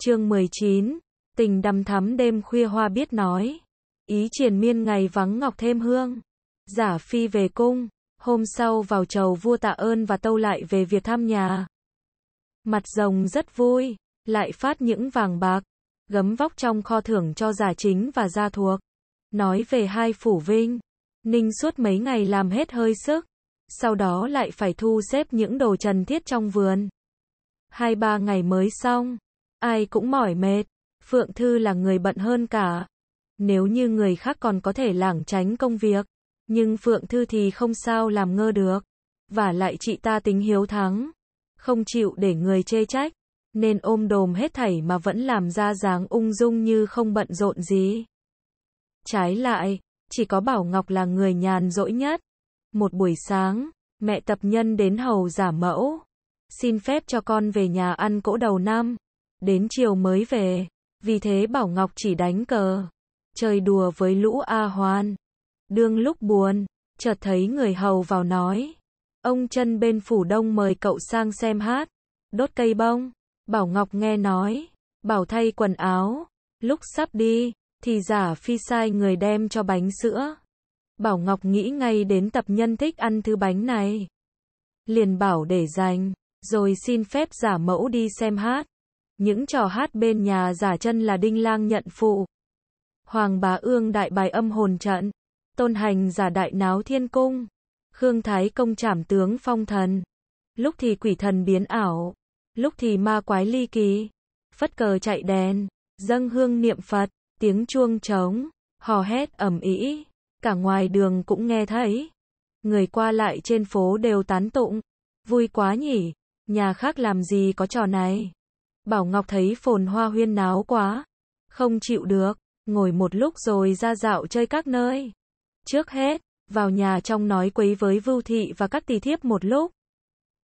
Chương 19. Tình đầm thắm đêm khuya hoa biết nói. Ý triển miên ngày vắng ngọc thêm hương. Giả phi về cung. Hôm sau vào chầu vua tạ ơn và tâu lại về việc thăm nhà. Mặt rồng rất vui. Lại phát những vàng bạc. Gấm vóc trong kho thưởng cho giả chính và gia thuộc. Nói về hai phủ vinh. Ninh suốt mấy ngày làm hết hơi sức. Sau đó lại phải thu xếp những đồ trần thiết trong vườn. Hai ba ngày mới xong. Ai cũng mỏi mệt. Phượng Thư là người bận hơn cả. Nếu như người khác còn có thể lảng tránh công việc, nhưng Phượng Thư thì không sao làm ngơ được. Và lại chị ta tính hiếu thắng, không chịu để người chê trách, nên ôm đồm hết thảy mà vẫn làm ra dáng ung dung như không bận rộn gì. Trái lại, chỉ có Bảo Ngọc là người nhàn rỗi nhất. Một buổi sáng, mẹ tập nhân đến hầu giả mẫu. Xin phép cho con về nhà ăn cỗ đầu năm. Đến chiều mới về, vì thế Bảo Ngọc chỉ đánh cờ, chơi đùa với lũ A Hoan. Đương lúc buồn, chợt thấy người hầu vào nói. Ông chân bên phủ đông mời cậu sang xem hát, đốt cây bông. Bảo Ngọc nghe nói, bảo thay quần áo, lúc sắp đi, thì giả phi sai người đem cho bánh sữa. Bảo Ngọc nghĩ ngay đến tập nhân thích ăn thứ bánh này. Liền bảo để dành, rồi xin phép giả mẫu đi xem hát. Những trò hát bên nhà giả chân là đinh lang nhận phụ. Hoàng bá ương đại bài âm hồn trận. Tôn hành giả đại náo thiên cung. Khương Thái công trảm tướng phong thần. Lúc thì quỷ thần biến ảo. Lúc thì ma quái ly kỳ. Phất cờ chạy đèn. Dâng hương niệm Phật. Tiếng chuông trống. Hò hét ẩm ý. Cả ngoài đường cũng nghe thấy. Người qua lại trên phố đều tán tụng. Vui quá nhỉ. Nhà khác làm gì có trò này. Bảo Ngọc thấy phồn hoa huyên náo quá, không chịu được, ngồi một lúc rồi ra dạo chơi các nơi. Trước hết, vào nhà trong nói quấy với Vưu Thị và các tỳ thiếp một lúc.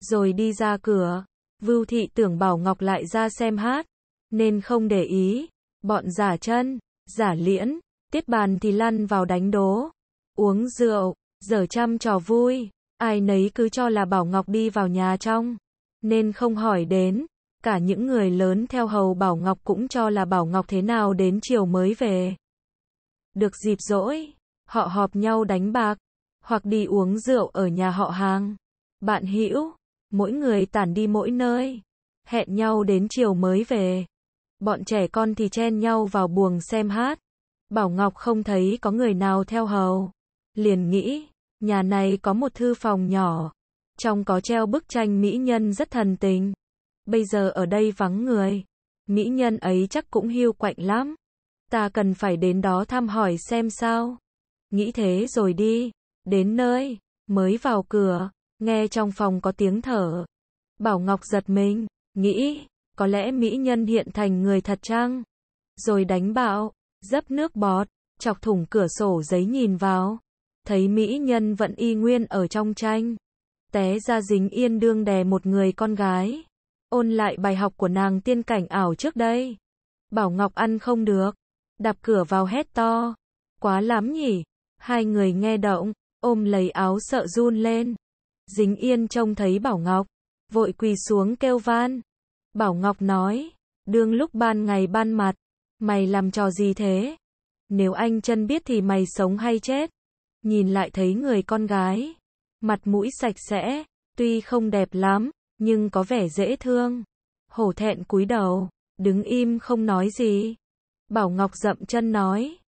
Rồi đi ra cửa, Vưu Thị tưởng Bảo Ngọc lại ra xem hát, nên không để ý. Bọn giả chân, giả liễn, tiếp bàn thì lăn vào đánh đố, uống rượu, giờ trăm trò vui. Ai nấy cứ cho là Bảo Ngọc đi vào nhà trong, nên không hỏi đến cả những người lớn theo hầu Bảo Ngọc cũng cho là Bảo Ngọc thế nào đến chiều mới về. Được dịp rỗi, họ họp nhau đánh bạc, hoặc đi uống rượu ở nhà họ hàng. Bạn hữu mỗi người tản đi mỗi nơi, hẹn nhau đến chiều mới về. Bọn trẻ con thì chen nhau vào buồng xem hát. Bảo Ngọc không thấy có người nào theo hầu. Liền nghĩ, nhà này có một thư phòng nhỏ, trong có treo bức tranh mỹ nhân rất thần tình bây giờ ở đây vắng người. Mỹ nhân ấy chắc cũng hiu quạnh lắm. Ta cần phải đến đó thăm hỏi xem sao. Nghĩ thế rồi đi. Đến nơi, mới vào cửa, nghe trong phòng có tiếng thở. Bảo Ngọc giật mình, nghĩ, có lẽ mỹ nhân hiện thành người thật chăng? Rồi đánh bạo, dấp nước bọt, chọc thủng cửa sổ giấy nhìn vào. Thấy mỹ nhân vẫn y nguyên ở trong tranh. Té ra dính yên đương đè một người con gái. Ôn lại bài học của nàng tiên cảnh ảo trước đây. Bảo Ngọc ăn không được. Đạp cửa vào hét to. Quá lắm nhỉ. Hai người nghe động, ôm lấy áo sợ run lên. Dính yên trông thấy Bảo Ngọc. Vội quỳ xuống kêu van. Bảo Ngọc nói. Đương lúc ban ngày ban mặt. Mày làm trò gì thế? Nếu anh chân biết thì mày sống hay chết. Nhìn lại thấy người con gái. Mặt mũi sạch sẽ. Tuy không đẹp lắm nhưng có vẻ dễ thương. Hổ thẹn cúi đầu, đứng im không nói gì. Bảo Ngọc dậm chân nói,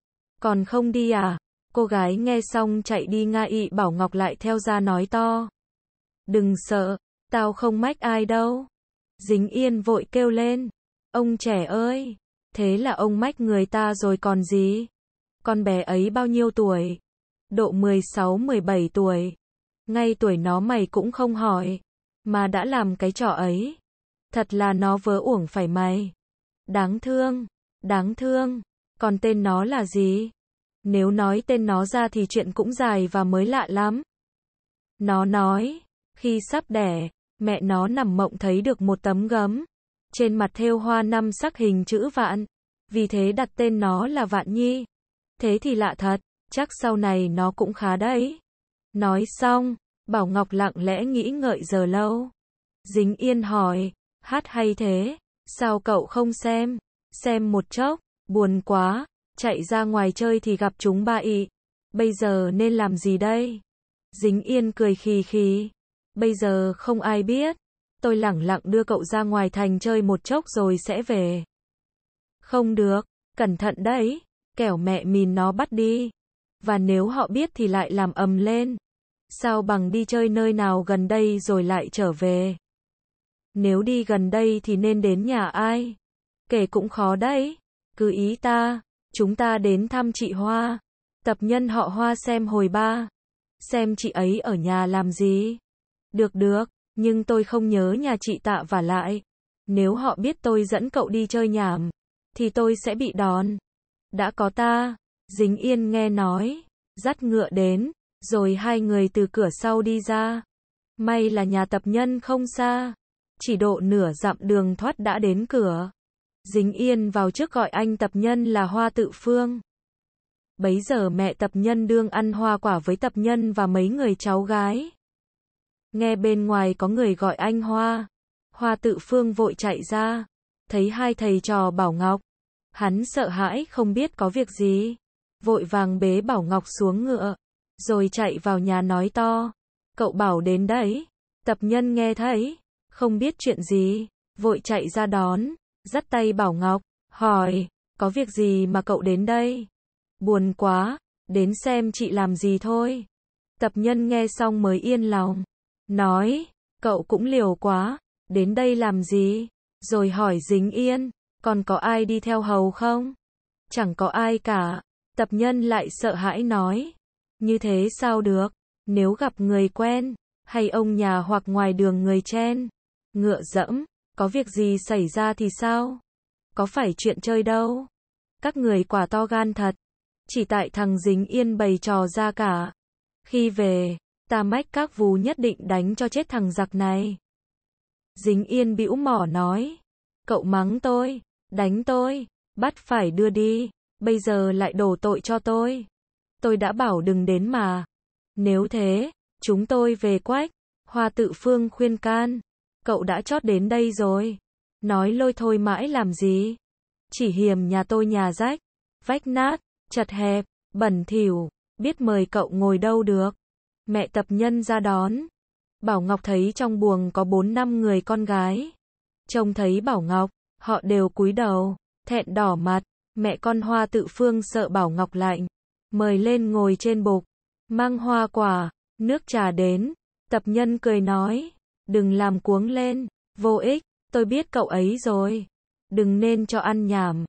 còn không đi à? Cô gái nghe xong chạy đi nga ị Bảo Ngọc lại theo ra nói to. Đừng sợ, tao không mách ai đâu. Dính yên vội kêu lên, ông trẻ ơi, thế là ông mách người ta rồi còn gì? Con bé ấy bao nhiêu tuổi? Độ 16-17 tuổi. Ngay tuổi nó mày cũng không hỏi. Mà đã làm cái trò ấy. Thật là nó vớ uổng phải mày. Đáng thương, đáng thương. Còn tên nó là gì? Nếu nói tên nó ra thì chuyện cũng dài và mới lạ lắm. Nó nói, khi sắp đẻ, mẹ nó nằm mộng thấy được một tấm gấm. Trên mặt thêu hoa năm sắc hình chữ vạn. Vì thế đặt tên nó là Vạn Nhi. Thế thì lạ thật, chắc sau này nó cũng khá đấy. Nói xong, Bảo Ngọc lặng lẽ nghĩ ngợi giờ lâu. Dính Yên hỏi, hát hay thế, sao cậu không xem? Xem một chốc, buồn quá, chạy ra ngoài chơi thì gặp chúng ba ị. Bây giờ nên làm gì đây? Dính Yên cười khì khì. Bây giờ không ai biết. Tôi lẳng lặng đưa cậu ra ngoài thành chơi một chốc rồi sẽ về. Không được, cẩn thận đấy, kẻo mẹ mìn nó bắt đi. Và nếu họ biết thì lại làm ầm lên sao bằng đi chơi nơi nào gần đây rồi lại trở về. Nếu đi gần đây thì nên đến nhà ai? Kể cũng khó đấy. Cứ ý ta, chúng ta đến thăm chị Hoa. Tập nhân họ Hoa xem hồi ba. Xem chị ấy ở nhà làm gì. Được được, nhưng tôi không nhớ nhà chị tạ và lại. Nếu họ biết tôi dẫn cậu đi chơi nhảm, thì tôi sẽ bị đòn. Đã có ta, dính yên nghe nói, dắt ngựa đến, rồi hai người từ cửa sau đi ra. May là nhà tập nhân không xa. Chỉ độ nửa dặm đường thoát đã đến cửa. Dính yên vào trước gọi anh tập nhân là hoa tự phương. Bấy giờ mẹ tập nhân đương ăn hoa quả với tập nhân và mấy người cháu gái. Nghe bên ngoài có người gọi anh hoa. Hoa tự phương vội chạy ra. Thấy hai thầy trò bảo ngọc. Hắn sợ hãi không biết có việc gì. Vội vàng bế bảo ngọc xuống ngựa rồi chạy vào nhà nói to. Cậu bảo đến đấy. Tập nhân nghe thấy, không biết chuyện gì, vội chạy ra đón, dắt tay Bảo Ngọc, hỏi, có việc gì mà cậu đến đây? Buồn quá, đến xem chị làm gì thôi. Tập nhân nghe xong mới yên lòng, nói, cậu cũng liều quá, đến đây làm gì? Rồi hỏi dính yên, còn có ai đi theo hầu không? Chẳng có ai cả, tập nhân lại sợ hãi nói, như thế sao được? Nếu gặp người quen, hay ông nhà hoặc ngoài đường người chen, ngựa dẫm, có việc gì xảy ra thì sao? Có phải chuyện chơi đâu? Các người quả to gan thật. Chỉ tại thằng dính yên bày trò ra cả. Khi về, ta mách các vú nhất định đánh cho chết thằng giặc này. Dính yên bĩu mỏ nói. Cậu mắng tôi, đánh tôi, bắt phải đưa đi, bây giờ lại đổ tội cho tôi tôi đã bảo đừng đến mà. Nếu thế, chúng tôi về quách. Hoa tự phương khuyên can. Cậu đã chót đến đây rồi. Nói lôi thôi mãi làm gì? Chỉ hiểm nhà tôi nhà rách. Vách nát, chật hẹp, bẩn thỉu. Biết mời cậu ngồi đâu được. Mẹ tập nhân ra đón. Bảo Ngọc thấy trong buồng có bốn năm người con gái. Trông thấy Bảo Ngọc, họ đều cúi đầu, thẹn đỏ mặt. Mẹ con hoa tự phương sợ Bảo Ngọc lạnh mời lên ngồi trên bục, mang hoa quả, nước trà đến, tập nhân cười nói, đừng làm cuống lên, vô ích, tôi biết cậu ấy rồi, đừng nên cho ăn nhảm.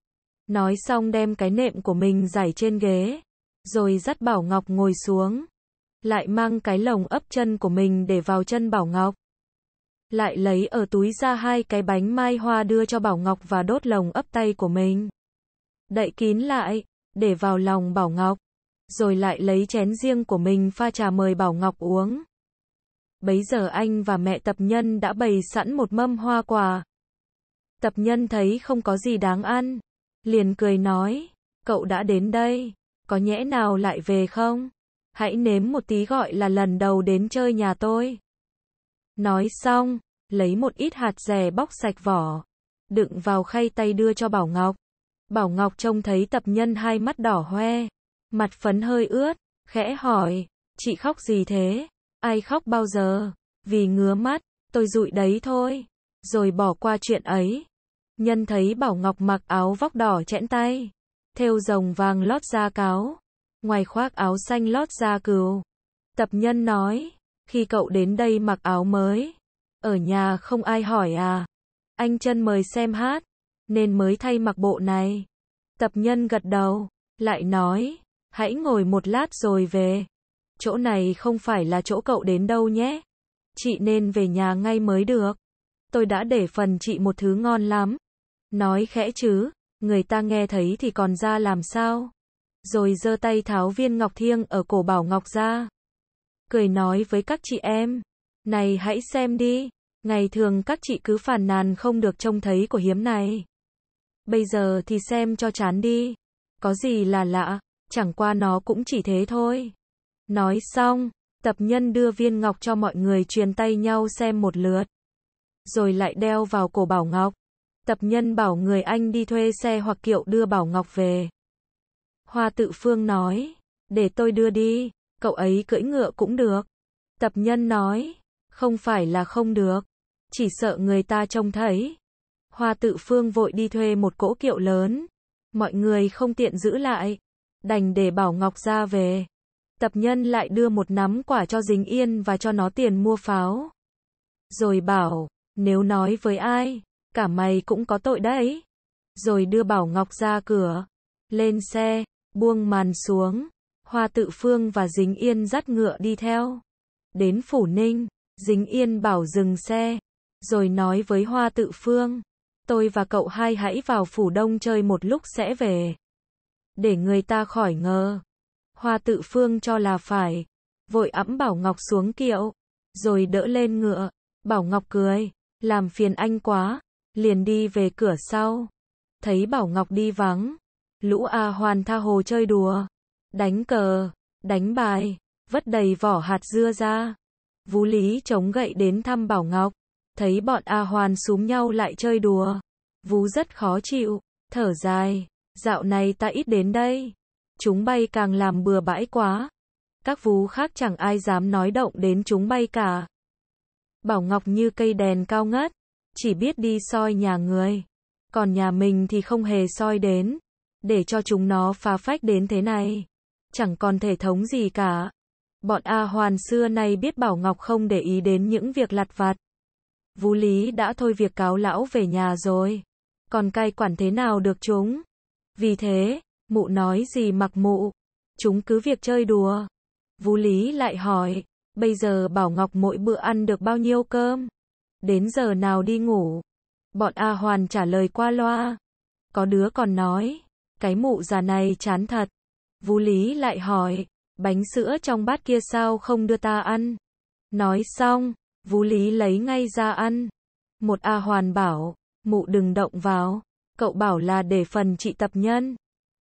Nói xong đem cái nệm của mình giải trên ghế, rồi dắt Bảo Ngọc ngồi xuống, lại mang cái lồng ấp chân của mình để vào chân Bảo Ngọc. Lại lấy ở túi ra hai cái bánh mai hoa đưa cho Bảo Ngọc và đốt lồng ấp tay của mình. Đậy kín lại, để vào lòng Bảo Ngọc rồi lại lấy chén riêng của mình pha trà mời Bảo Ngọc uống. Bấy giờ anh và mẹ tập nhân đã bày sẵn một mâm hoa quả. Tập nhân thấy không có gì đáng ăn, liền cười nói, cậu đã đến đây, có nhẽ nào lại về không? Hãy nếm một tí gọi là lần đầu đến chơi nhà tôi. Nói xong, lấy một ít hạt dẻ bóc sạch vỏ, đựng vào khay tay đưa cho Bảo Ngọc. Bảo Ngọc trông thấy tập nhân hai mắt đỏ hoe, mặt phấn hơi ướt, khẽ hỏi, chị khóc gì thế? Ai khóc bao giờ? Vì ngứa mắt, tôi dụi đấy thôi. Rồi bỏ qua chuyện ấy. Nhân thấy Bảo Ngọc mặc áo vóc đỏ chẽn tay. Theo rồng vàng lót da cáo. Ngoài khoác áo xanh lót da cừu. Tập nhân nói, khi cậu đến đây mặc áo mới. Ở nhà không ai hỏi à. Anh chân mời xem hát. Nên mới thay mặc bộ này. Tập nhân gật đầu. Lại nói. Hãy ngồi một lát rồi về. Chỗ này không phải là chỗ cậu đến đâu nhé. Chị nên về nhà ngay mới được. Tôi đã để phần chị một thứ ngon lắm. Nói khẽ chứ, người ta nghe thấy thì còn ra làm sao. Rồi giơ tay tháo viên ngọc thiêng ở cổ bảo ngọc ra. Cười nói với các chị em. Này hãy xem đi, ngày thường các chị cứ phàn nàn không được trông thấy của hiếm này. Bây giờ thì xem cho chán đi. Có gì là lạ chẳng qua nó cũng chỉ thế thôi. Nói xong, tập nhân đưa viên ngọc cho mọi người truyền tay nhau xem một lượt. Rồi lại đeo vào cổ Bảo Ngọc. Tập nhân bảo người anh đi thuê xe hoặc kiệu đưa Bảo Ngọc về. Hoa tự phương nói, để tôi đưa đi, cậu ấy cưỡi ngựa cũng được. Tập nhân nói, không phải là không được, chỉ sợ người ta trông thấy. Hoa tự phương vội đi thuê một cỗ kiệu lớn, mọi người không tiện giữ lại đành để Bảo Ngọc ra về. Tập nhân lại đưa một nắm quả cho Dính Yên và cho nó tiền mua pháo. Rồi bảo, nếu nói với ai, cả mày cũng có tội đấy. Rồi đưa Bảo Ngọc ra cửa, lên xe, buông màn xuống. Hoa Tự Phương và Dính Yên dắt ngựa đi theo. Đến Phủ Ninh, Dính Yên bảo dừng xe, rồi nói với Hoa Tự Phương, tôi và cậu hai hãy vào Phủ Đông chơi một lúc sẽ về để người ta khỏi ngờ. Hoa tự phương cho là phải, vội ẵm Bảo Ngọc xuống kiệu, rồi đỡ lên ngựa, Bảo Ngọc cười, làm phiền anh quá, liền đi về cửa sau. Thấy Bảo Ngọc đi vắng, lũ A à Hoàn tha hồ chơi đùa, đánh cờ, đánh bài, vất đầy vỏ hạt dưa ra. Vũ Lý chống gậy đến thăm Bảo Ngọc, thấy bọn A à Hoàn súm nhau lại chơi đùa. Vũ rất khó chịu, thở dài, Dạo này ta ít đến đây. Chúng bay càng làm bừa bãi quá. Các vú khác chẳng ai dám nói động đến chúng bay cả. Bảo Ngọc như cây đèn cao ngất, chỉ biết đi soi nhà người. Còn nhà mình thì không hề soi đến. Để cho chúng nó phá phách đến thế này. Chẳng còn thể thống gì cả. Bọn A Hoàn xưa nay biết Bảo Ngọc không để ý đến những việc lặt vặt. Vũ Lý đã thôi việc cáo lão về nhà rồi. Còn cai quản thế nào được chúng? Vì thế, mụ nói gì mặc mụ, chúng cứ việc chơi đùa. vũ Lý lại hỏi, bây giờ Bảo Ngọc mỗi bữa ăn được bao nhiêu cơm? Đến giờ nào đi ngủ? Bọn A Hoàn trả lời qua loa. Có đứa còn nói, cái mụ già này chán thật. vũ Lý lại hỏi, bánh sữa trong bát kia sao không đưa ta ăn? Nói xong, vũ Lý lấy ngay ra ăn. Một A Hoàn bảo, mụ đừng động vào cậu bảo là để phần chị tập nhân.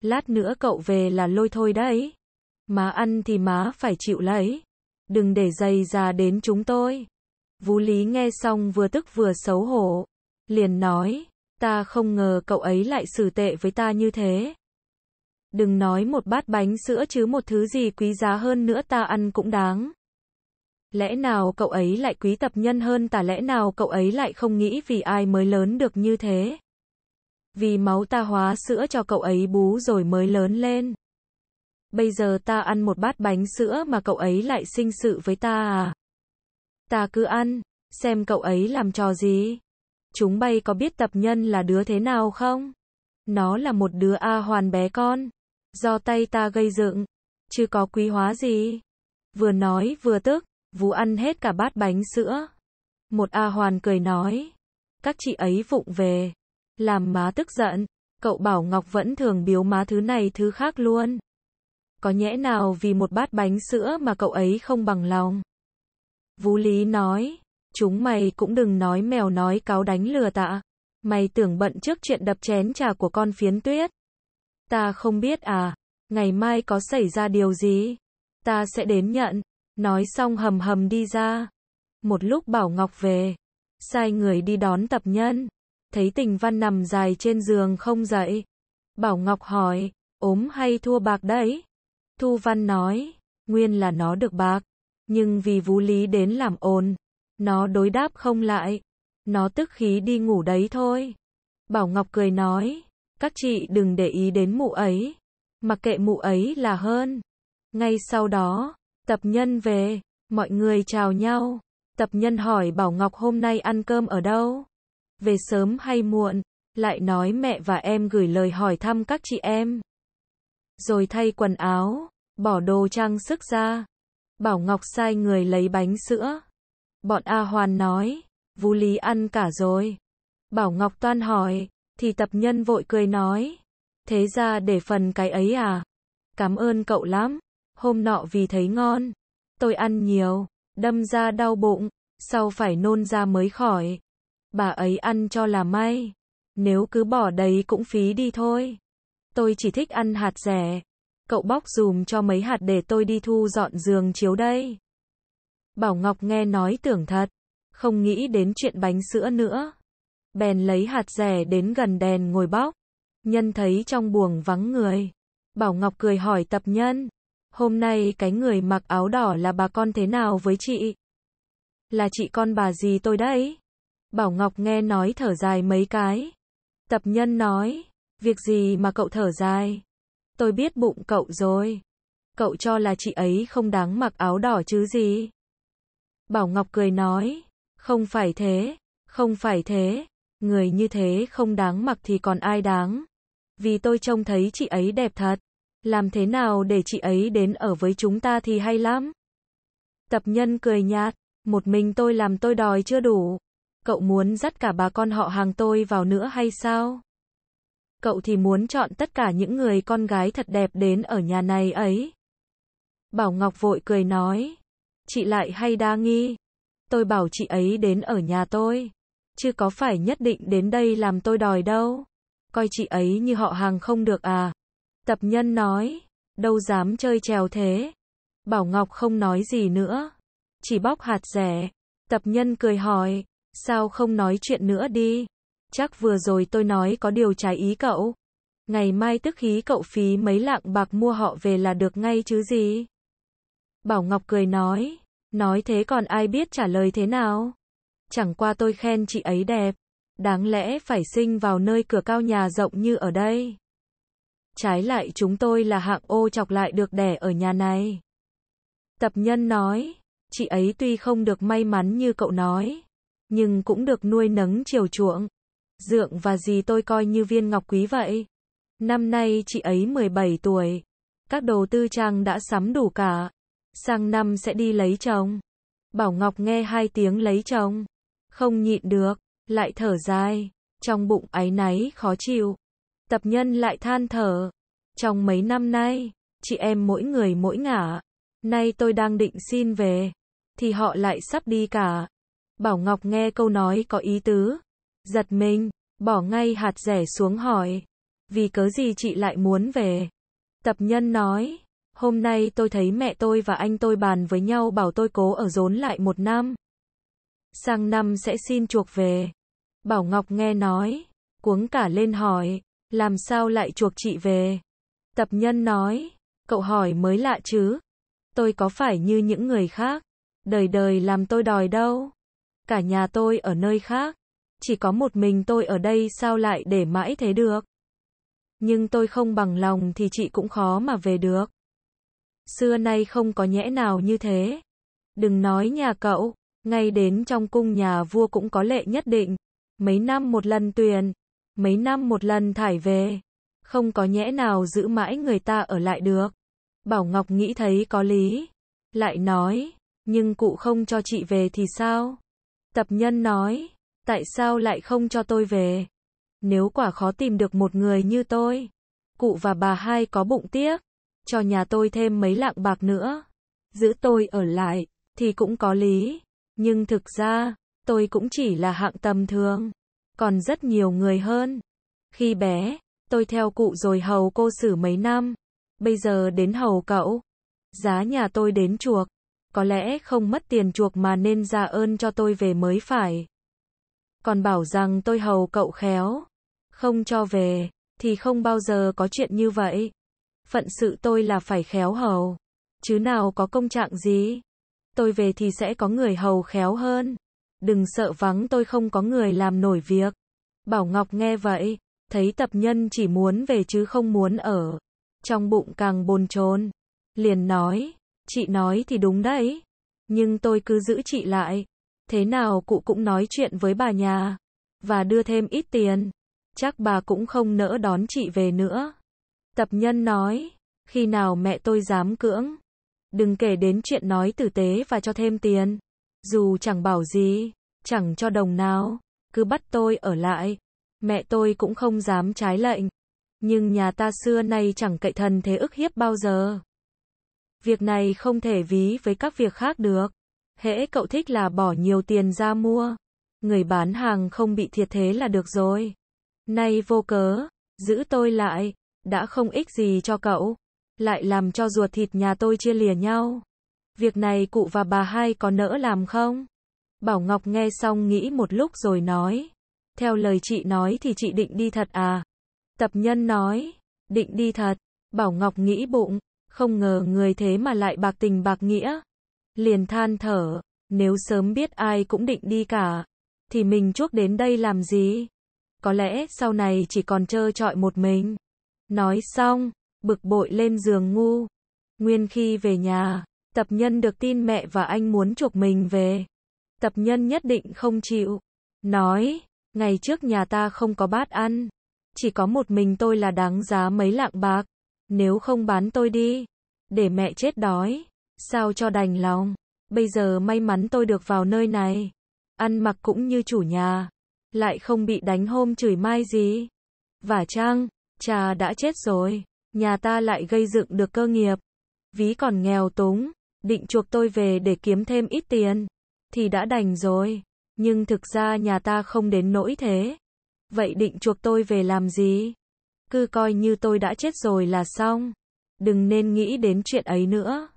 Lát nữa cậu về là lôi thôi đấy. Má ăn thì má phải chịu lấy. Đừng để dây ra đến chúng tôi. Vũ Lý nghe xong vừa tức vừa xấu hổ. Liền nói, ta không ngờ cậu ấy lại xử tệ với ta như thế. Đừng nói một bát bánh sữa chứ một thứ gì quý giá hơn nữa ta ăn cũng đáng. Lẽ nào cậu ấy lại quý tập nhân hơn ta lẽ nào cậu ấy lại không nghĩ vì ai mới lớn được như thế? vì máu ta hóa sữa cho cậu ấy bú rồi mới lớn lên. Bây giờ ta ăn một bát bánh sữa mà cậu ấy lại sinh sự với ta à? Ta cứ ăn, xem cậu ấy làm trò gì. Chúng bay có biết tập nhân là đứa thế nào không? Nó là một đứa A hoàn bé con. Do tay ta gây dựng, chứ có quý hóa gì. Vừa nói vừa tức, vũ ăn hết cả bát bánh sữa. Một A hoàn cười nói. Các chị ấy vụng về. Làm má tức giận, cậu bảo Ngọc vẫn thường biếu má thứ này thứ khác luôn. Có nhẽ nào vì một bát bánh sữa mà cậu ấy không bằng lòng. Vũ Lý nói, chúng mày cũng đừng nói mèo nói cáo đánh lừa tạ. Mày tưởng bận trước chuyện đập chén trà của con phiến tuyết. Ta không biết à, ngày mai có xảy ra điều gì? Ta sẽ đến nhận. Nói xong hầm hầm đi ra. Một lúc bảo Ngọc về. Sai người đi đón tập nhân thấy tình văn nằm dài trên giường không dậy. Bảo Ngọc hỏi, ốm hay thua bạc đấy? Thu Văn nói, nguyên là nó được bạc, nhưng vì Vũ Lý đến làm ồn, nó đối đáp không lại, nó tức khí đi ngủ đấy thôi. Bảo Ngọc cười nói, các chị đừng để ý đến mụ ấy, mặc kệ mụ ấy là hơn. Ngay sau đó, tập nhân về, mọi người chào nhau. Tập nhân hỏi Bảo Ngọc hôm nay ăn cơm ở đâu? về sớm hay muộn, lại nói mẹ và em gửi lời hỏi thăm các chị em. Rồi thay quần áo, bỏ đồ trang sức ra. Bảo Ngọc sai người lấy bánh sữa. Bọn A Hoàn nói, Vũ Lý ăn cả rồi. Bảo Ngọc toan hỏi, thì tập nhân vội cười nói. Thế ra để phần cái ấy à? Cảm ơn cậu lắm. Hôm nọ vì thấy ngon. Tôi ăn nhiều, đâm ra đau bụng, sau phải nôn ra mới khỏi. Bà ấy ăn cho là may. Nếu cứ bỏ đấy cũng phí đi thôi. Tôi chỉ thích ăn hạt rẻ. Cậu bóc dùm cho mấy hạt để tôi đi thu dọn giường chiếu đây. Bảo Ngọc nghe nói tưởng thật. Không nghĩ đến chuyện bánh sữa nữa. Bèn lấy hạt rẻ đến gần đèn ngồi bóc. Nhân thấy trong buồng vắng người. Bảo Ngọc cười hỏi tập nhân. Hôm nay cái người mặc áo đỏ là bà con thế nào với chị? Là chị con bà gì tôi đấy? Bảo Ngọc nghe nói thở dài mấy cái. Tập nhân nói, việc gì mà cậu thở dài? Tôi biết bụng cậu rồi. Cậu cho là chị ấy không đáng mặc áo đỏ chứ gì? Bảo Ngọc cười nói, không phải thế, không phải thế, người như thế không đáng mặc thì còn ai đáng. Vì tôi trông thấy chị ấy đẹp thật, làm thế nào để chị ấy đến ở với chúng ta thì hay lắm. Tập nhân cười nhạt, một mình tôi làm tôi đòi chưa đủ. Cậu muốn dắt cả bà con họ hàng tôi vào nữa hay sao? Cậu thì muốn chọn tất cả những người con gái thật đẹp đến ở nhà này ấy. Bảo Ngọc vội cười nói. Chị lại hay đa nghi. Tôi bảo chị ấy đến ở nhà tôi. Chứ có phải nhất định đến đây làm tôi đòi đâu. Coi chị ấy như họ hàng không được à. Tập nhân nói. Đâu dám chơi trèo thế. Bảo Ngọc không nói gì nữa. Chỉ bóc hạt rẻ. Tập nhân cười hỏi. Sao không nói chuyện nữa đi? Chắc vừa rồi tôi nói có điều trái ý cậu. Ngày mai tức khí cậu phí mấy lạng bạc mua họ về là được ngay chứ gì? Bảo Ngọc cười nói. Nói thế còn ai biết trả lời thế nào? Chẳng qua tôi khen chị ấy đẹp. Đáng lẽ phải sinh vào nơi cửa cao nhà rộng như ở đây. Trái lại chúng tôi là hạng ô chọc lại được đẻ ở nhà này. Tập nhân nói, chị ấy tuy không được may mắn như cậu nói, nhưng cũng được nuôi nấng chiều chuộng. Dượng và dì tôi coi như viên ngọc quý vậy. Năm nay chị ấy 17 tuổi. Các đầu tư trang đã sắm đủ cả. Sang năm sẽ đi lấy chồng. Bảo Ngọc nghe hai tiếng lấy chồng. Không nhịn được, lại thở dài. Trong bụng áy náy khó chịu. Tập nhân lại than thở. Trong mấy năm nay, chị em mỗi người mỗi ngả. Nay tôi đang định xin về. Thì họ lại sắp đi cả. Bảo Ngọc nghe câu nói có ý tứ. Giật mình, bỏ ngay hạt rẻ xuống hỏi. Vì cớ gì chị lại muốn về? Tập nhân nói. Hôm nay tôi thấy mẹ tôi và anh tôi bàn với nhau bảo tôi cố ở rốn lại một năm. Sang năm sẽ xin chuộc về. Bảo Ngọc nghe nói. Cuống cả lên hỏi. Làm sao lại chuộc chị về? Tập nhân nói. Cậu hỏi mới lạ chứ. Tôi có phải như những người khác. Đời đời làm tôi đòi đâu cả nhà tôi ở nơi khác. Chỉ có một mình tôi ở đây sao lại để mãi thế được? Nhưng tôi không bằng lòng thì chị cũng khó mà về được. Xưa nay không có nhẽ nào như thế. Đừng nói nhà cậu, ngay đến trong cung nhà vua cũng có lệ nhất định. Mấy năm một lần tuyền, mấy năm một lần thải về. Không có nhẽ nào giữ mãi người ta ở lại được. Bảo Ngọc nghĩ thấy có lý. Lại nói, nhưng cụ không cho chị về thì sao? Tập nhân nói, tại sao lại không cho tôi về? Nếu quả khó tìm được một người như tôi, cụ và bà hai có bụng tiếc, cho nhà tôi thêm mấy lạng bạc nữa, giữ tôi ở lại, thì cũng có lý. Nhưng thực ra, tôi cũng chỉ là hạng tầm thường, còn rất nhiều người hơn. Khi bé, tôi theo cụ rồi hầu cô xử mấy năm, bây giờ đến hầu cậu. Giá nhà tôi đến chuộc, có lẽ không mất tiền chuộc mà nên ra ơn cho tôi về mới phải. Còn bảo rằng tôi hầu cậu khéo, không cho về, thì không bao giờ có chuyện như vậy. Phận sự tôi là phải khéo hầu, chứ nào có công trạng gì. Tôi về thì sẽ có người hầu khéo hơn. Đừng sợ vắng tôi không có người làm nổi việc. Bảo Ngọc nghe vậy, thấy tập nhân chỉ muốn về chứ không muốn ở. Trong bụng càng bồn chồn, liền nói. Chị nói thì đúng đấy. Nhưng tôi cứ giữ chị lại. Thế nào cụ cũng nói chuyện với bà nhà. Và đưa thêm ít tiền. Chắc bà cũng không nỡ đón chị về nữa. Tập nhân nói. Khi nào mẹ tôi dám cưỡng. Đừng kể đến chuyện nói tử tế và cho thêm tiền. Dù chẳng bảo gì. Chẳng cho đồng nào. Cứ bắt tôi ở lại. Mẹ tôi cũng không dám trái lệnh. Nhưng nhà ta xưa nay chẳng cậy thần thế ức hiếp bao giờ. Việc này không thể ví với các việc khác được. Hễ cậu thích là bỏ nhiều tiền ra mua. Người bán hàng không bị thiệt thế là được rồi. Nay vô cớ, giữ tôi lại, đã không ích gì cho cậu. Lại làm cho ruột thịt nhà tôi chia lìa nhau. Việc này cụ và bà hai có nỡ làm không? Bảo Ngọc nghe xong nghĩ một lúc rồi nói. Theo lời chị nói thì chị định đi thật à? Tập nhân nói, định đi thật. Bảo Ngọc nghĩ bụng, không ngờ người thế mà lại bạc tình bạc nghĩa. Liền than thở, nếu sớm biết ai cũng định đi cả, thì mình chuốc đến đây làm gì? Có lẽ sau này chỉ còn trơ trọi một mình. Nói xong, bực bội lên giường ngu. Nguyên khi về nhà, tập nhân được tin mẹ và anh muốn chuộc mình về. Tập nhân nhất định không chịu. Nói, ngày trước nhà ta không có bát ăn. Chỉ có một mình tôi là đáng giá mấy lạng bạc. Nếu không bán tôi đi, để mẹ chết đói, sao cho đành lòng. Bây giờ may mắn tôi được vào nơi này, ăn mặc cũng như chủ nhà, lại không bị đánh hôm chửi mai gì. Và Trang, cha đã chết rồi, nhà ta lại gây dựng được cơ nghiệp. Ví còn nghèo túng, định chuộc tôi về để kiếm thêm ít tiền, thì đã đành rồi. Nhưng thực ra nhà ta không đến nỗi thế. Vậy định chuộc tôi về làm gì? Cứ coi như tôi đã chết rồi là xong. Đừng nên nghĩ đến chuyện ấy nữa.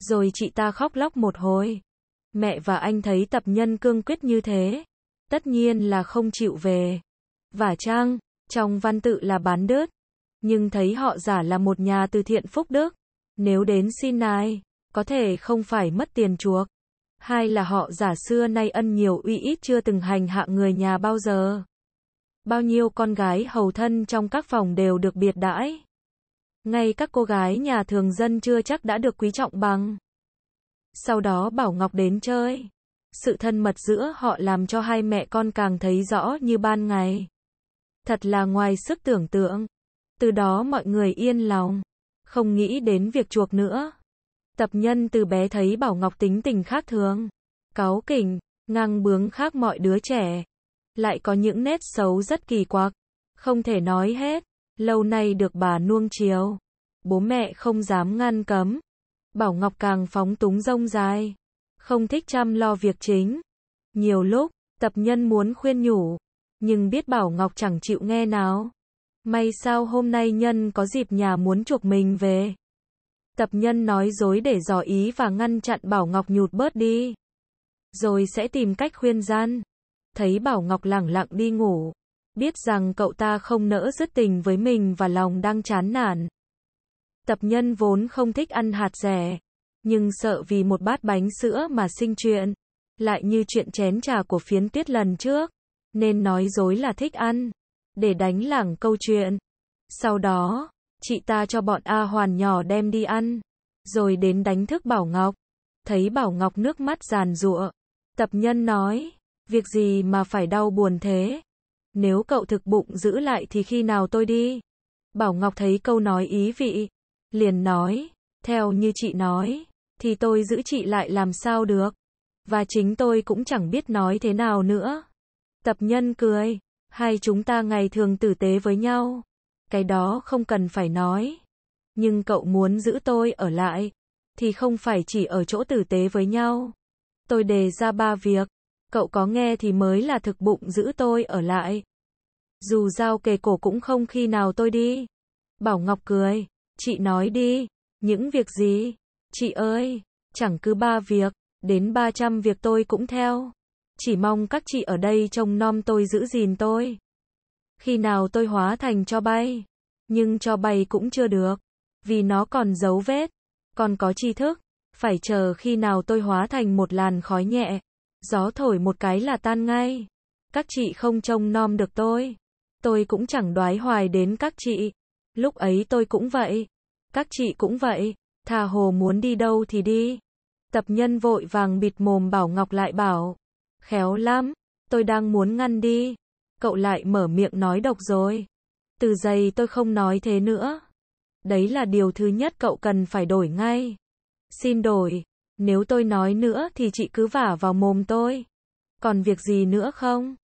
Rồi chị ta khóc lóc một hồi. Mẹ và anh thấy tập nhân cương quyết như thế. Tất nhiên là không chịu về. Và Trang, trong văn tự là bán đứt, Nhưng thấy họ giả là một nhà từ thiện phúc đức. Nếu đến xin nai, có thể không phải mất tiền chuộc. hay là họ giả xưa nay ân nhiều uy ít chưa từng hành hạ người nhà bao giờ bao nhiêu con gái hầu thân trong các phòng đều được biệt đãi. Ngay các cô gái nhà thường dân chưa chắc đã được quý trọng bằng. Sau đó Bảo Ngọc đến chơi. Sự thân mật giữa họ làm cho hai mẹ con càng thấy rõ như ban ngày. Thật là ngoài sức tưởng tượng. Từ đó mọi người yên lòng, không nghĩ đến việc chuộc nữa. Tập nhân từ bé thấy Bảo Ngọc tính tình khác thường, cáu kỉnh, ngang bướng khác mọi đứa trẻ lại có những nét xấu rất kỳ quặc, không thể nói hết, lâu nay được bà nuông chiều, bố mẹ không dám ngăn cấm, Bảo Ngọc càng phóng túng rông dài, không thích chăm lo việc chính. Nhiều lúc, tập nhân muốn khuyên nhủ, nhưng biết Bảo Ngọc chẳng chịu nghe nào. May sao hôm nay nhân có dịp nhà muốn chuộc mình về. Tập nhân nói dối để dò ý và ngăn chặn Bảo Ngọc nhụt bớt đi. Rồi sẽ tìm cách khuyên gian thấy Bảo Ngọc lẳng lặng đi ngủ. Biết rằng cậu ta không nỡ dứt tình với mình và lòng đang chán nản. Tập nhân vốn không thích ăn hạt rẻ, nhưng sợ vì một bát bánh sữa mà sinh chuyện, lại như chuyện chén trà của phiến tuyết lần trước, nên nói dối là thích ăn, để đánh lảng câu chuyện. Sau đó, chị ta cho bọn A Hoàn nhỏ đem đi ăn, rồi đến đánh thức Bảo Ngọc. Thấy Bảo Ngọc nước mắt giàn giụa, tập nhân nói. Việc gì mà phải đau buồn thế? Nếu cậu thực bụng giữ lại thì khi nào tôi đi? Bảo Ngọc thấy câu nói ý vị. Liền nói, theo như chị nói, thì tôi giữ chị lại làm sao được? Và chính tôi cũng chẳng biết nói thế nào nữa. Tập nhân cười, hai chúng ta ngày thường tử tế với nhau. Cái đó không cần phải nói. Nhưng cậu muốn giữ tôi ở lại, thì không phải chỉ ở chỗ tử tế với nhau. Tôi đề ra ba việc. Cậu có nghe thì mới là thực bụng giữ tôi ở lại. Dù giao kề cổ cũng không khi nào tôi đi. Bảo Ngọc cười. Chị nói đi. Những việc gì? Chị ơi. Chẳng cứ ba việc. Đến ba trăm việc tôi cũng theo. Chỉ mong các chị ở đây trông nom tôi giữ gìn tôi. Khi nào tôi hóa thành cho bay. Nhưng cho bay cũng chưa được. Vì nó còn dấu vết. Còn có tri thức. Phải chờ khi nào tôi hóa thành một làn khói nhẹ. Gió thổi một cái là tan ngay. Các chị không trông nom được tôi. Tôi cũng chẳng đoái hoài đến các chị. Lúc ấy tôi cũng vậy. Các chị cũng vậy. Thà hồ muốn đi đâu thì đi. Tập nhân vội vàng bịt mồm bảo Ngọc lại bảo. Khéo lắm. Tôi đang muốn ngăn đi. Cậu lại mở miệng nói độc rồi. Từ giây tôi không nói thế nữa. Đấy là điều thứ nhất cậu cần phải đổi ngay. Xin đổi. Nếu tôi nói nữa thì chị cứ vả vào mồm tôi. Còn việc gì nữa không?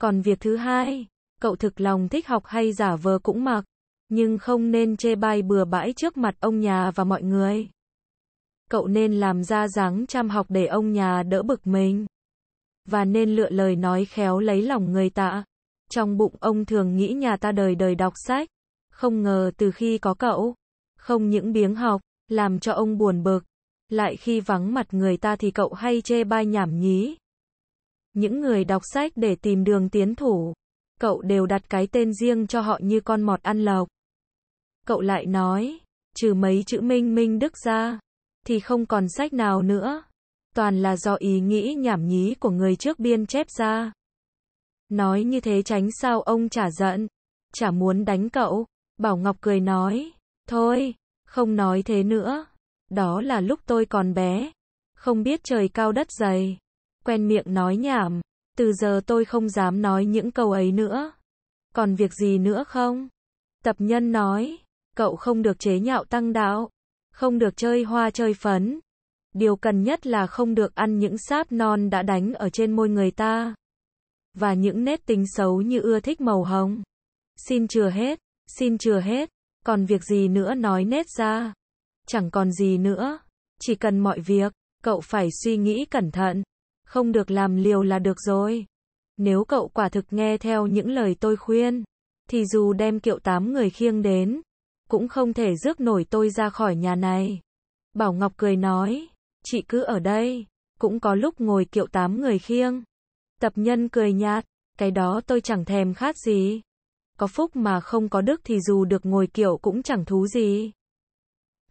Còn việc thứ hai, cậu thực lòng thích học hay giả vờ cũng mặc, nhưng không nên chê bai bừa bãi trước mặt ông nhà và mọi người. Cậu nên làm ra dáng chăm học để ông nhà đỡ bực mình. Và nên lựa lời nói khéo lấy lòng người ta. Trong bụng ông thường nghĩ nhà ta đời đời đọc sách. Không ngờ từ khi có cậu, không những biếng học, làm cho ông buồn bực. Lại khi vắng mặt người ta thì cậu hay chê bai nhảm nhí. Những người đọc sách để tìm đường tiến thủ, cậu đều đặt cái tên riêng cho họ như con mọt ăn lộc. Cậu lại nói, trừ mấy chữ minh minh đức ra, thì không còn sách nào nữa. Toàn là do ý nghĩ nhảm nhí của người trước biên chép ra. Nói như thế tránh sao ông chả giận, chả muốn đánh cậu. Bảo Ngọc cười nói, thôi, không nói thế nữa. Đó là lúc tôi còn bé. Không biết trời cao đất dày. Quen miệng nói nhảm. Từ giờ tôi không dám nói những câu ấy nữa. Còn việc gì nữa không? Tập nhân nói. Cậu không được chế nhạo tăng đạo. Không được chơi hoa chơi phấn. Điều cần nhất là không được ăn những sáp non đã đánh ở trên môi người ta. Và những nét tính xấu như ưa thích màu hồng. Xin chừa hết, xin chừa hết. Còn việc gì nữa nói nét ra chẳng còn gì nữa. Chỉ cần mọi việc, cậu phải suy nghĩ cẩn thận, không được làm liều là được rồi. Nếu cậu quả thực nghe theo những lời tôi khuyên, thì dù đem kiệu tám người khiêng đến, cũng không thể rước nổi tôi ra khỏi nhà này. Bảo Ngọc cười nói, chị cứ ở đây, cũng có lúc ngồi kiệu tám người khiêng. Tập nhân cười nhạt, cái đó tôi chẳng thèm khát gì. Có phúc mà không có đức thì dù được ngồi kiệu cũng chẳng thú gì.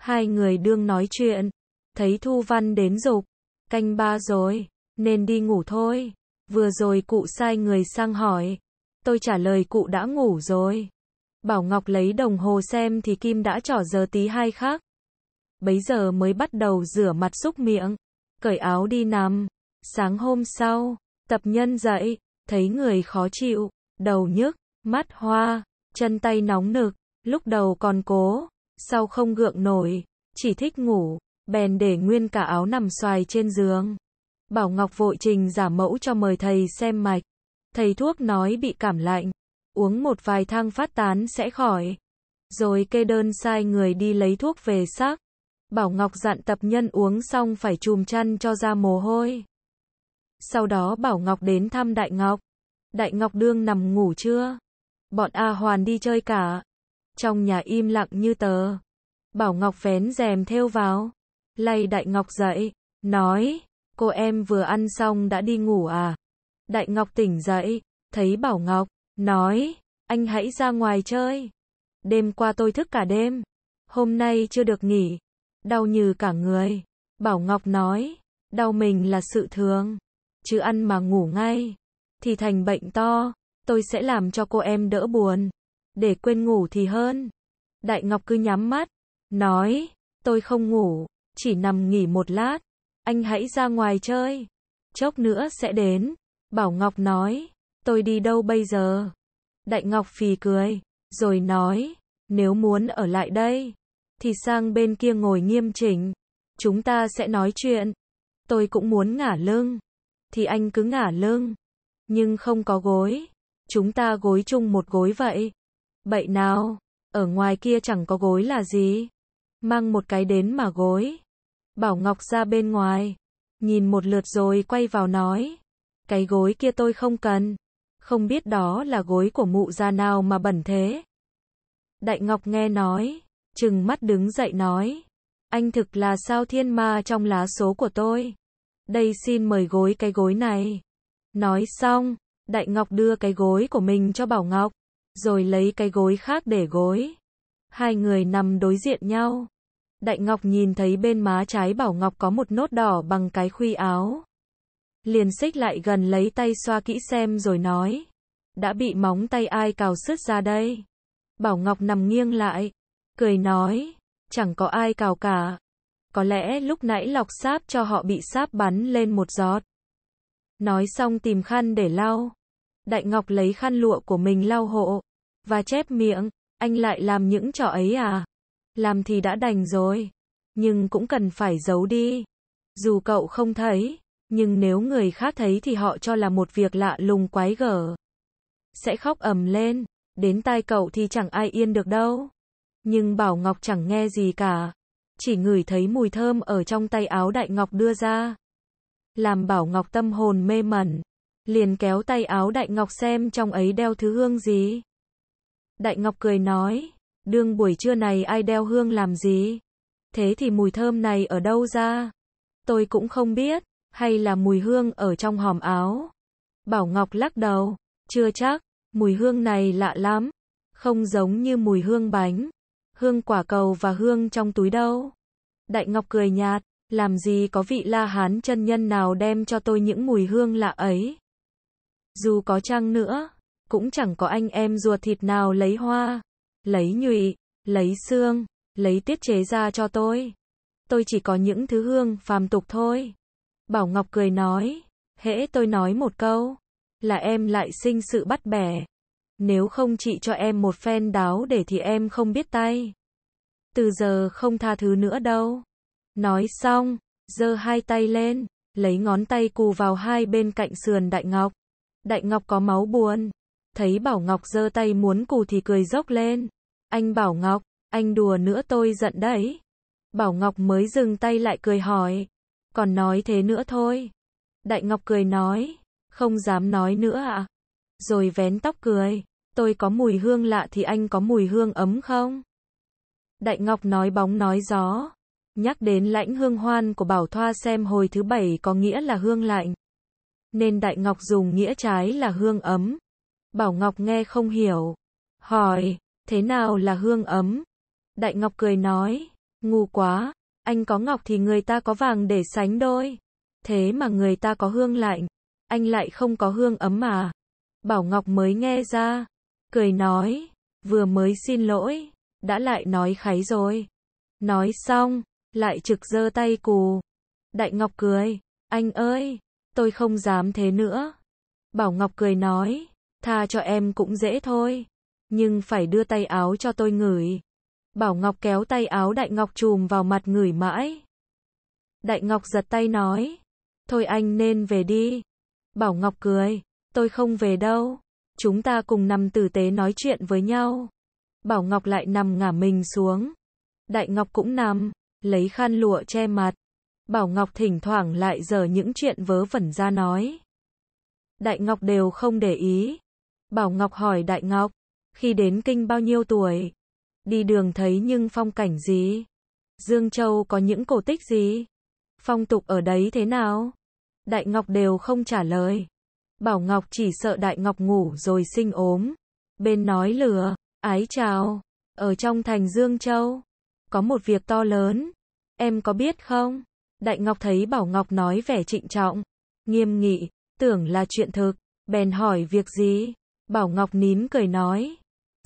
Hai người đương nói chuyện. Thấy Thu Văn đến dục. Canh ba rồi, nên đi ngủ thôi. Vừa rồi cụ sai người sang hỏi. Tôi trả lời cụ đã ngủ rồi. Bảo Ngọc lấy đồng hồ xem thì Kim đã trỏ giờ tí hai khác. Bấy giờ mới bắt đầu rửa mặt xúc miệng. Cởi áo đi nằm. Sáng hôm sau, tập nhân dậy, thấy người khó chịu, đầu nhức, mắt hoa, chân tay nóng nực, lúc đầu còn cố, sau không gượng nổi, chỉ thích ngủ, bèn để nguyên cả áo nằm xoài trên giường. Bảo Ngọc vội trình giả mẫu cho mời thầy xem mạch. Thầy thuốc nói bị cảm lạnh, uống một vài thang phát tán sẽ khỏi. Rồi kê đơn sai người đi lấy thuốc về xác. Bảo Ngọc dặn tập nhân uống xong phải chùm chăn cho ra mồ hôi. Sau đó Bảo Ngọc đến thăm Đại Ngọc. Đại Ngọc đương nằm ngủ chưa? Bọn A Hoàn đi chơi cả. Trong nhà im lặng như tờ. Bảo Ngọc vén rèm theo vào. Lay Đại Ngọc dậy, nói, cô em vừa ăn xong đã đi ngủ à? Đại Ngọc tỉnh dậy, thấy Bảo Ngọc, nói, anh hãy ra ngoài chơi. Đêm qua tôi thức cả đêm, hôm nay chưa được nghỉ, đau như cả người. Bảo Ngọc nói, đau mình là sự thường, chứ ăn mà ngủ ngay, thì thành bệnh to, tôi sẽ làm cho cô em đỡ buồn để quên ngủ thì hơn. Đại Ngọc cứ nhắm mắt, nói, tôi không ngủ, chỉ nằm nghỉ một lát, anh hãy ra ngoài chơi, chốc nữa sẽ đến. Bảo Ngọc nói, tôi đi đâu bây giờ? Đại Ngọc phì cười, rồi nói, nếu muốn ở lại đây, thì sang bên kia ngồi nghiêm chỉnh, chúng ta sẽ nói chuyện. Tôi cũng muốn ngả lưng, thì anh cứ ngả lưng, nhưng không có gối, chúng ta gối chung một gối vậy. Bậy nào, ở ngoài kia chẳng có gối là gì. Mang một cái đến mà gối. Bảo Ngọc ra bên ngoài, nhìn một lượt rồi quay vào nói. Cái gối kia tôi không cần. Không biết đó là gối của mụ già nào mà bẩn thế. Đại Ngọc nghe nói, chừng mắt đứng dậy nói. Anh thực là sao thiên ma trong lá số của tôi. Đây xin mời gối cái gối này. Nói xong, Đại Ngọc đưa cái gối của mình cho Bảo Ngọc rồi lấy cái gối khác để gối. Hai người nằm đối diện nhau. Đại Ngọc nhìn thấy bên má trái Bảo Ngọc có một nốt đỏ bằng cái khuy áo. Liền xích lại gần lấy tay xoa kỹ xem rồi nói. Đã bị móng tay ai cào sứt ra đây? Bảo Ngọc nằm nghiêng lại. Cười nói. Chẳng có ai cào cả. Có lẽ lúc nãy lọc sáp cho họ bị sáp bắn lên một giọt. Nói xong tìm khăn để lau. Đại Ngọc lấy khăn lụa của mình lau hộ, và chép miệng, anh lại làm những trò ấy à? Làm thì đã đành rồi, nhưng cũng cần phải giấu đi. Dù cậu không thấy, nhưng nếu người khác thấy thì họ cho là một việc lạ lùng quái gở. Sẽ khóc ầm lên, đến tai cậu thì chẳng ai yên được đâu. Nhưng Bảo Ngọc chẳng nghe gì cả, chỉ ngửi thấy mùi thơm ở trong tay áo Đại Ngọc đưa ra. Làm Bảo Ngọc tâm hồn mê mẩn. Liền kéo tay áo Đại Ngọc xem trong ấy đeo thứ hương gì. Đại Ngọc cười nói, đương buổi trưa này ai đeo hương làm gì? Thế thì mùi thơm này ở đâu ra? Tôi cũng không biết, hay là mùi hương ở trong hòm áo? Bảo Ngọc lắc đầu, chưa chắc, mùi hương này lạ lắm, không giống như mùi hương bánh, hương quả cầu và hương trong túi đâu. Đại Ngọc cười nhạt, làm gì có vị La Hán chân nhân nào đem cho tôi những mùi hương lạ ấy. Dù có chăng nữa, cũng chẳng có anh em ruột thịt nào lấy hoa, lấy nhụy, lấy xương, lấy tiết chế ra cho tôi. Tôi chỉ có những thứ hương phàm tục thôi. Bảo Ngọc cười nói, hễ tôi nói một câu, là em lại sinh sự bắt bẻ. Nếu không chị cho em một phen đáo để thì em không biết tay. Từ giờ không tha thứ nữa đâu. Nói xong, giơ hai tay lên, lấy ngón tay cù vào hai bên cạnh sườn Đại Ngọc. Đại Ngọc có máu buồn. Thấy Bảo Ngọc giơ tay muốn cù thì cười dốc lên. Anh Bảo Ngọc, anh đùa nữa tôi giận đấy. Bảo Ngọc mới dừng tay lại cười hỏi. Còn nói thế nữa thôi. Đại Ngọc cười nói. Không dám nói nữa ạ. Rồi vén tóc cười. Tôi có mùi hương lạ thì anh có mùi hương ấm không? Đại Ngọc nói bóng nói gió. Nhắc đến lãnh hương hoan của Bảo Thoa xem hồi thứ bảy có nghĩa là hương lạnh nên Đại Ngọc dùng nghĩa trái là hương ấm. Bảo Ngọc nghe không hiểu. Hỏi, thế nào là hương ấm? Đại Ngọc cười nói, ngu quá, anh có ngọc thì người ta có vàng để sánh đôi. Thế mà người ta có hương lạnh, anh lại không có hương ấm mà. Bảo Ngọc mới nghe ra, cười nói, vừa mới xin lỗi, đã lại nói kháy rồi. Nói xong, lại trực giơ tay cù. Đại Ngọc cười, anh ơi, tôi không dám thế nữa. Bảo Ngọc cười nói, tha cho em cũng dễ thôi, nhưng phải đưa tay áo cho tôi ngửi. Bảo Ngọc kéo tay áo Đại Ngọc chùm vào mặt ngửi mãi. Đại Ngọc giật tay nói, thôi anh nên về đi. Bảo Ngọc cười, tôi không về đâu, chúng ta cùng nằm tử tế nói chuyện với nhau. Bảo Ngọc lại nằm ngả mình xuống. Đại Ngọc cũng nằm, lấy khăn lụa che mặt. Bảo Ngọc thỉnh thoảng lại giờ những chuyện vớ vẩn ra nói. Đại Ngọc đều không để ý. Bảo Ngọc hỏi Đại Ngọc, khi đến kinh bao nhiêu tuổi? Đi đường thấy nhưng phong cảnh gì? Dương Châu có những cổ tích gì? Phong tục ở đấy thế nào? Đại Ngọc đều không trả lời. Bảo Ngọc chỉ sợ Đại Ngọc ngủ rồi sinh ốm. Bên nói lừa, ái chào, ở trong thành Dương Châu, có một việc to lớn, em có biết không? Đại Ngọc thấy Bảo Ngọc nói vẻ trịnh trọng, nghiêm nghị, tưởng là chuyện thực, bèn hỏi việc gì. Bảo Ngọc nín cười nói,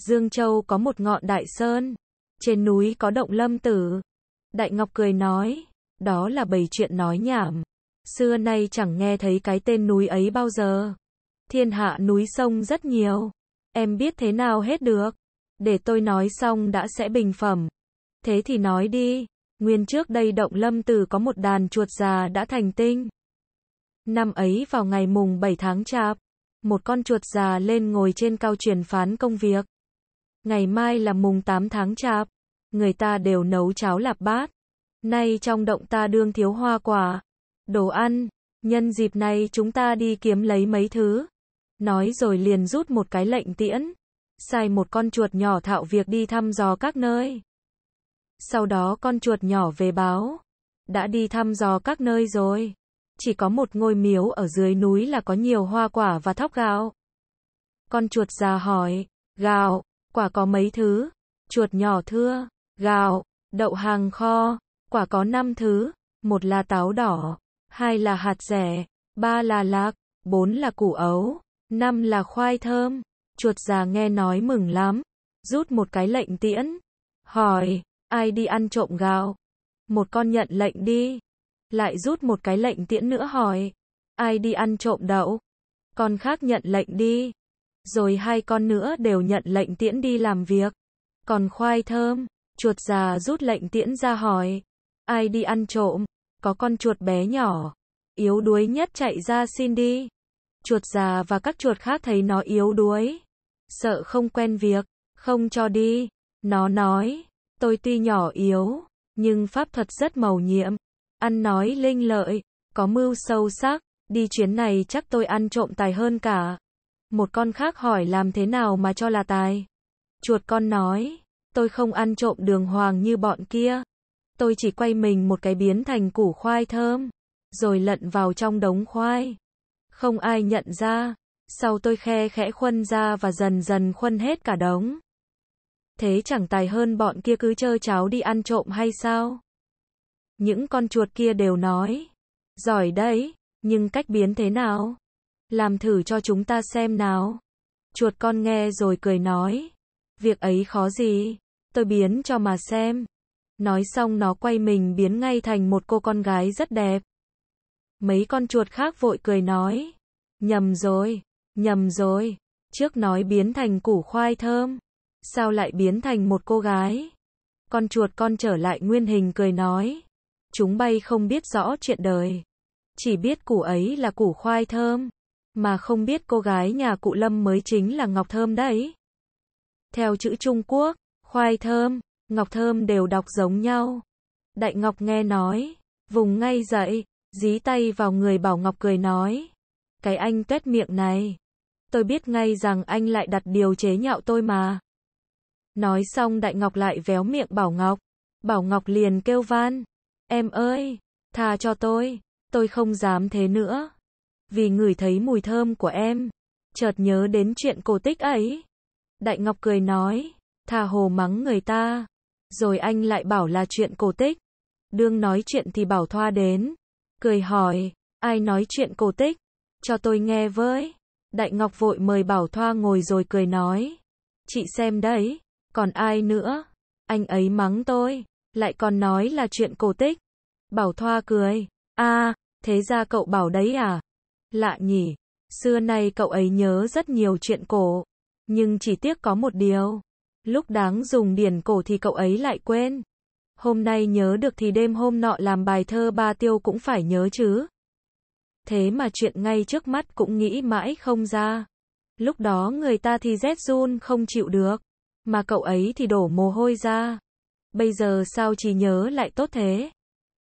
Dương Châu có một ngọn đại sơn, trên núi có động lâm tử. Đại Ngọc cười nói, đó là bầy chuyện nói nhảm. Xưa nay chẳng nghe thấy cái tên núi ấy bao giờ. Thiên hạ núi sông rất nhiều. Em biết thế nào hết được. Để tôi nói xong đã sẽ bình phẩm. Thế thì nói đi. Nguyên trước đây động lâm tử có một đàn chuột già đã thành tinh. Năm ấy vào ngày mùng 7 tháng chạp, một con chuột già lên ngồi trên cao truyền phán công việc. Ngày mai là mùng 8 tháng chạp, người ta đều nấu cháo lạp bát. Nay trong động ta đương thiếu hoa quả, đồ ăn, nhân dịp này chúng ta đi kiếm lấy mấy thứ. Nói rồi liền rút một cái lệnh tiễn, sai một con chuột nhỏ thạo việc đi thăm dò các nơi. Sau đó con chuột nhỏ về báo. Đã đi thăm dò các nơi rồi. Chỉ có một ngôi miếu ở dưới núi là có nhiều hoa quả và thóc gạo. Con chuột già hỏi, gạo, quả có mấy thứ? Chuột nhỏ thưa, gạo, đậu hàng kho, quả có 5 thứ, một là táo đỏ, hai là hạt rẻ, ba là lạc, bốn là củ ấu, năm là khoai thơm. Chuột già nghe nói mừng lắm, rút một cái lệnh tiễn, hỏi, Ai đi ăn trộm gạo? Một con nhận lệnh đi. Lại rút một cái lệnh tiễn nữa hỏi. Ai đi ăn trộm đậu? Con khác nhận lệnh đi. Rồi hai con nữa đều nhận lệnh tiễn đi làm việc. Còn khoai thơm, chuột già rút lệnh tiễn ra hỏi. Ai đi ăn trộm? Có con chuột bé nhỏ. Yếu đuối nhất chạy ra xin đi. Chuột già và các chuột khác thấy nó yếu đuối. Sợ không quen việc, không cho đi. Nó nói. Tôi tuy nhỏ yếu, nhưng pháp thuật rất màu nhiệm, ăn nói linh lợi, có mưu sâu sắc, đi chuyến này chắc tôi ăn trộm tài hơn cả. Một con khác hỏi làm thế nào mà cho là tài. Chuột con nói, tôi không ăn trộm đường hoàng như bọn kia. Tôi chỉ quay mình một cái biến thành củ khoai thơm, rồi lận vào trong đống khoai. Không ai nhận ra, sau tôi khe khẽ khuân ra và dần dần khuân hết cả đống thế chẳng tài hơn bọn kia cứ chơ cháu đi ăn trộm hay sao? Những con chuột kia đều nói, giỏi đấy, nhưng cách biến thế nào? Làm thử cho chúng ta xem nào. Chuột con nghe rồi cười nói, việc ấy khó gì, tôi biến cho mà xem. Nói xong nó quay mình biến ngay thành một cô con gái rất đẹp. Mấy con chuột khác vội cười nói, nhầm rồi, nhầm rồi, trước nói biến thành củ khoai thơm. Sao lại biến thành một cô gái? Con chuột con trở lại nguyên hình cười nói. Chúng bay không biết rõ chuyện đời. Chỉ biết củ ấy là củ khoai thơm. Mà không biết cô gái nhà cụ Lâm mới chính là Ngọc Thơm đấy. Theo chữ Trung Quốc, khoai thơm, Ngọc Thơm đều đọc giống nhau. Đại Ngọc nghe nói, vùng ngay dậy, dí tay vào người Bảo Ngọc cười nói. Cái anh tuét miệng này. Tôi biết ngay rằng anh lại đặt điều chế nhạo tôi mà. Nói xong Đại Ngọc lại véo miệng Bảo Ngọc. Bảo Ngọc liền kêu van. Em ơi, tha cho tôi, tôi không dám thế nữa. Vì ngửi thấy mùi thơm của em, chợt nhớ đến chuyện cổ tích ấy. Đại Ngọc cười nói, tha hồ mắng người ta. Rồi anh lại bảo là chuyện cổ tích. Đương nói chuyện thì bảo thoa đến. Cười hỏi, ai nói chuyện cổ tích? Cho tôi nghe với. Đại Ngọc vội mời bảo thoa ngồi rồi cười nói. Chị xem đấy, còn ai nữa? Anh ấy mắng tôi, lại còn nói là chuyện cổ tích. Bảo Thoa cười, a thế ra cậu bảo đấy à? Lạ nhỉ, xưa nay cậu ấy nhớ rất nhiều chuyện cổ, nhưng chỉ tiếc có một điều. Lúc đáng dùng điển cổ thì cậu ấy lại quên. Hôm nay nhớ được thì đêm hôm nọ làm bài thơ ba tiêu cũng phải nhớ chứ. Thế mà chuyện ngay trước mắt cũng nghĩ mãi không ra. Lúc đó người ta thì rét run không chịu được mà cậu ấy thì đổ mồ hôi ra. Bây giờ sao chỉ nhớ lại tốt thế?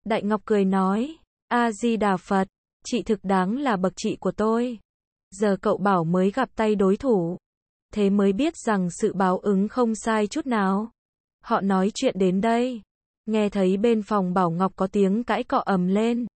Đại Ngọc cười nói, A-di-đà Phật, chị thực đáng là bậc chị của tôi. Giờ cậu bảo mới gặp tay đối thủ. Thế mới biết rằng sự báo ứng không sai chút nào. Họ nói chuyện đến đây. Nghe thấy bên phòng Bảo Ngọc có tiếng cãi cọ ầm lên.